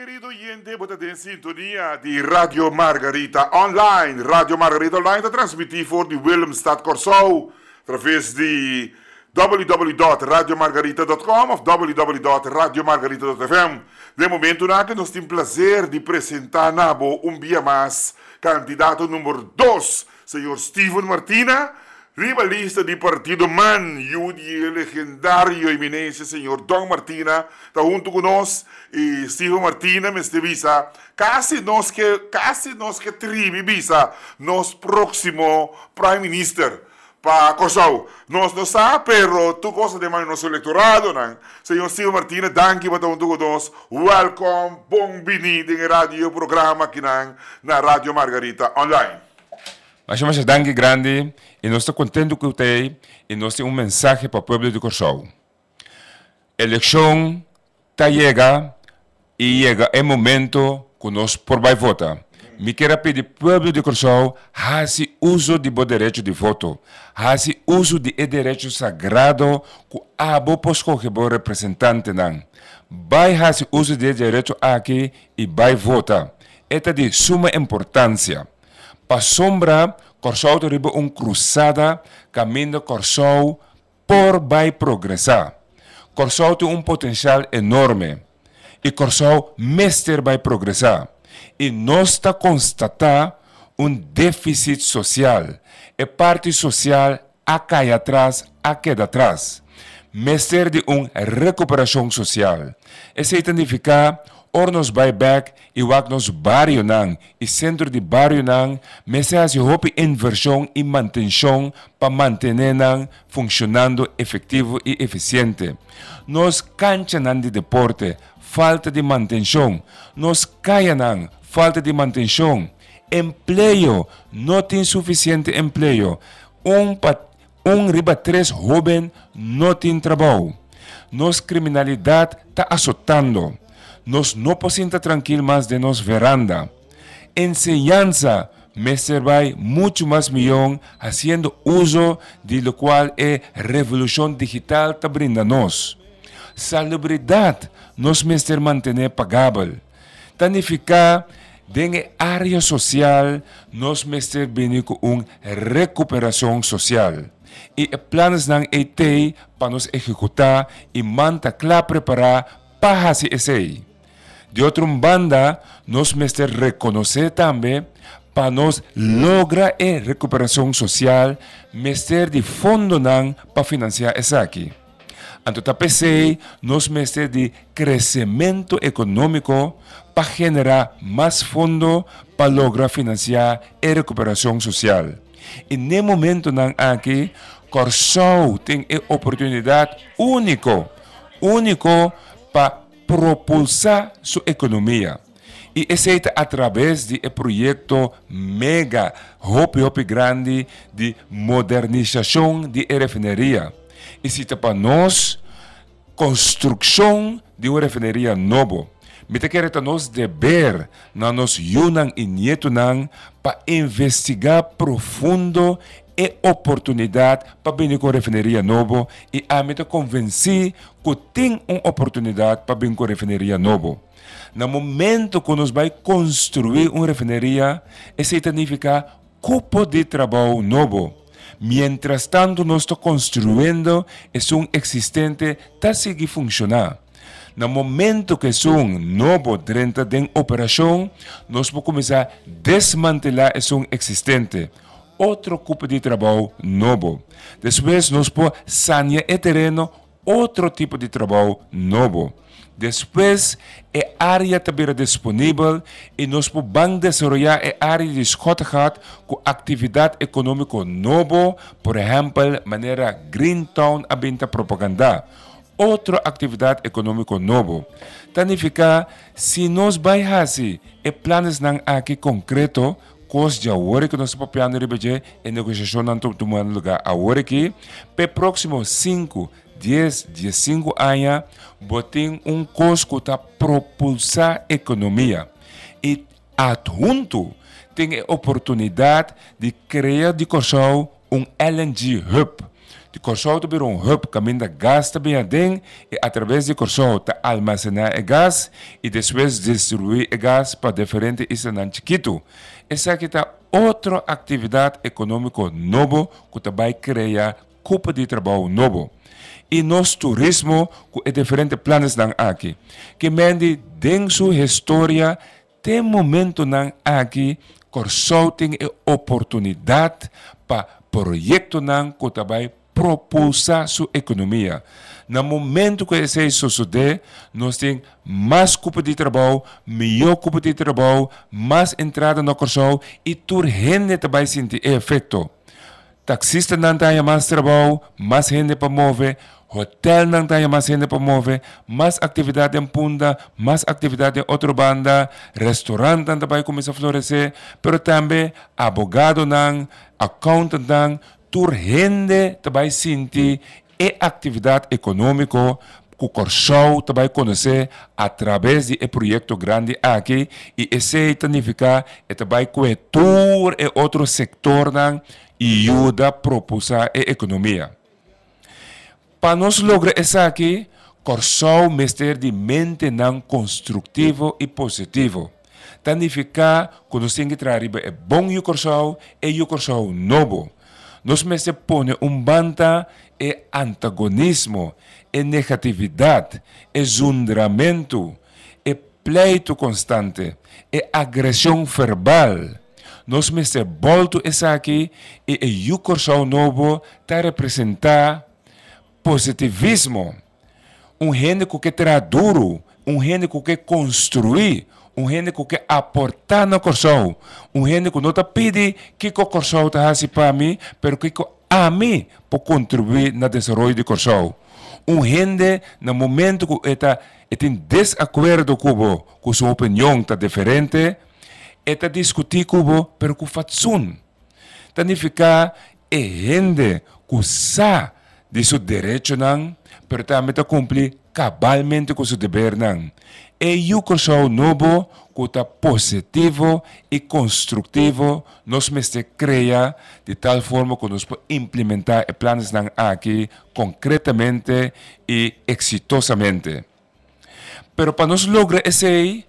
Querido oyente, você tem sintonia de Radio Margarita Online. Radio Margarita Online está transmitindo por de Willemstad Corsou, através de www.radiomargarita.com of www.radiomargarita.fm. De momento, nós temos prazer de apresentar Nabo um dia mais, candidato número 2, senhor Steven Martina. rivalista del partido Man y legendario eminente señor Don Martina está junto con nos y Steve Martina me este visa casi nos que casi nos que tri visa nos próximo Prime Minister para Kosovo. Nos no sabe, pero tu cosa de mano nosso electorado nan. señor Silvio Martínez, danke por estar con Welcome, Bienvenido en em radio programa que en na Radio Margarita Online. Mas chama-se Dangue Grande e nós estamos contentes que o tem e nós temos um mensagem para o povo de A Eleição está chega e chega é momento que nós por vai votar. Me quero pedir ao povo de Cochou faça uso do bom direito de voto, faça uso do direito sagrado que a boa escolher o representante não. Vai fazer uso do direito aqui e vai votar. Esta é de suma importância. Para sombra, Corsol teve uma cruzada, caminho Corsol por vai progressar. Corsol tem um potencial enorme e Corsol mestre vai progressar. E nós está constatar um déficit social. E parte social a cair atrás, a queda atrás. Mestre de uma recuperação social. é se identificar Ornos Buyback e Wagnos Barionan e Centro de Barionang mecenas de roupa inversão e manutenção para manter funcionando efetivo e eficiente. Nos canchanan de deporte, falta de manutenção. Nos caianan, falta de manutenção. Emprego, não tem suficiente emprego. Um, um riba três jovem não tem trabalho. Nos criminalidade está azotando. nos no posienta tranquil más de nos veranda. Enseñanza me Bay mucho más millón haciendo uso de lo cual es revolución digital te brinda nos. Salubridad nos mester mantener pagable. Tanificar el área social nos venir con un recuperación social. Y planes nan ET para nos ejecutar y manta prepara preparar para ese de otro banda, nos mester reconocer también para nos logra la eh, recuperación social, mester de fondo para financiar esa aquí. Anto tapecei, nos mestre de crecimiento económico para generar más fondo para lograr financiar la e recuperación social. En el momento aquí, que tiene una oportunidad única, única para propulsar sua economia. E esse é através de um é, projeto mega, hopi hopi grande de modernização de refinaria. Isso é tá para nós construção de uma refinaria nova. mas tá quer nós dever na nos Yunan e Nietunan para investigar profundo é oportunidade para vir com refinaria novo e a me convenci que tem uma oportunidade para vir com refinaria novo. No momento que nós vai construir uma refinaria, isso é significa cupo de trabalho novo. Mientras tanto, nós estamos construindo, é um existente está seguir funcionar. No momento que um novo 30 de operação, nós vamos começar a desmantelar esse existente outro tipo de trabalho novo. Depois nos pôr sania e terreno, outro tipo de trabalho novo. Depois, a área também disponível e nós podemos desenvolver a área de Schottenhard com atividade econômica nova, por exemplo, maneira green town a propaganda outra atividade econômica novo. Significa, se nós vai fazer e planos não aqui concreto, consta a hora que nós papiando RBG e negociação não estamos tomando lugar a hora que para próximo 5, 10, 15 anos botem um cosco para propulsar a economia e adjunto tem a oportunidade de criar de colchão um LNG Hub de Korsoutenbureau um hub caminho gás também a den e através de Korsouten armazenar o gás e depois distribuir o gás para diferentes islas de Quito. Essa aqui está outra atividade econômica nova que também cria cupo de trabalho novo. E nosso turismo com diferentes planos aqui, que mende sua história tem momento nan aqui consulting e oportunidade para projeto nan que também propulsar sua economia. No momento que isso suceder, nós temos mais cupo de trabalho, melhor cupo de trabalho, mais entrada no colchão e tudo gente também sentir eh, efeito. Taxista não tem mais trabalho, mais gente para mover, hotel não tem mais gente para mover, mais atividade em Punda, mais atividade em outra banda, restaurante também começa a florescer, mas também abogado não, accountant não, turrende também sentir e atividade econômica que o Corchão também conhecer através de um projeto grande aqui e esse significa e também coetur e outro sectores não, e ajuda a e a economia. Para nós lograr isso aqui, Corchão mestre de mente não construtivo e positivo. Significa quando nós temos que bom o Corchão e o Corchão novo. Nós se põe um banda é antagonismo, é negatividade, é zundramento, é pleito constante, é agressão verbal. Nós me se volto aqui e é o coração novo está representar positivismo, um gênico que terá duro, um gênico que construir um rênico que aportar no corso, Um rênico não está pede que o corção está hace para mim, mas que a mim para contribuir no desenvolvimento do corso, Um gente no momento que está tem desacordo cubo, com sua opinião está diferente, está discutir cubo, pero com fatsun. Significa é rende que sabe de seu direito, mas também está cumprir cabalmente com seu dever, não. E EU Constitucional Novo, cota positivo y e constructivo, nos se crea de tal forma que nos puede implementar el plan que aquí concretamente y e exitosamente. Pero para nos lograr ese,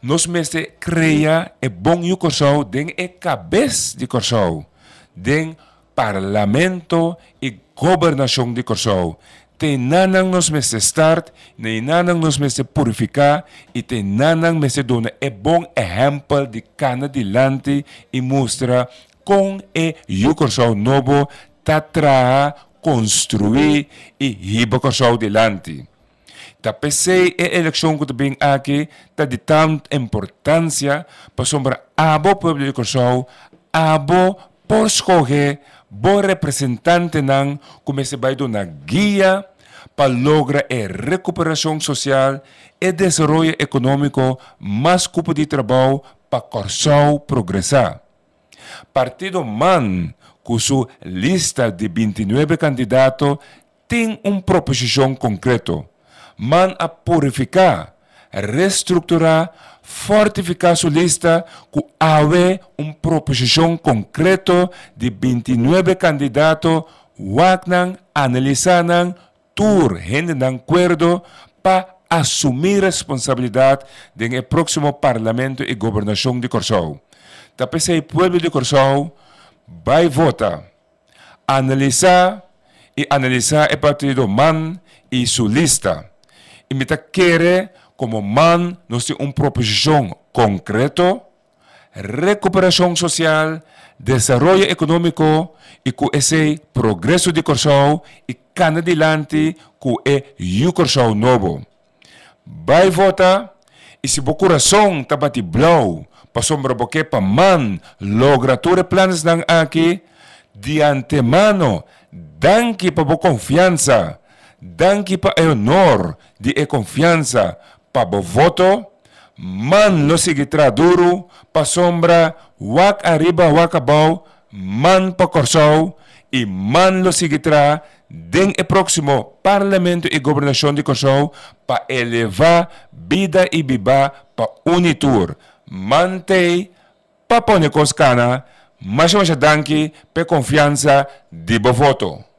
nos mestre crea el bom EU de den e cabeza de corso, den parlamento y gobernación de corso. te nanang nos me start, ne nanang nos me se purificar, e tem nanang me se dona é bom exemplo de cana de lante e mostra com e yucorsau novo tatra construir e ribocorsau de lante. Da PC e eleição que tu bem aqui, tá de tanta importância para sombra abo pueblo yucorsau, abo por escolher bom representante nan comece vai dona guia para lograr a recuperação social e desenvolvimento econômico, mais cupo de trabalho para Corsol progressar. Partido MAN, com sua lista de 29 candidatos tem uma proposição concreta. MAN a purificar, reestruturar, fortificar sua lista com haver uma proposição concreta de 29 candidatos Wagner analisar tur gente de acordo para assumir responsabilidade do próximo parlamento e governação de Corsol. Também o povo de Corsol vai votar, analisar e analisar o partido MAN e sua lista. E me querer, como MAN, nos temos uma proposição concreta, recuperação social, desarrollo econômico e com esse progresso de Corchão e canadilante com o Corchão novo. Vai votar e se o coração está bate blau, para boque para man, logra todos planos aqui, de antemano, danke para a confiança, danke para o honor de confiança, para o voto, man no sigi duro pa sombra wak arriba wakabau man pa corsou e man lo sigi tra den e próximo parlamento e governação de corsou pa elevar bida e biba pa unitur mantei pa pone koskana mas mas danki pe confiança de bovoto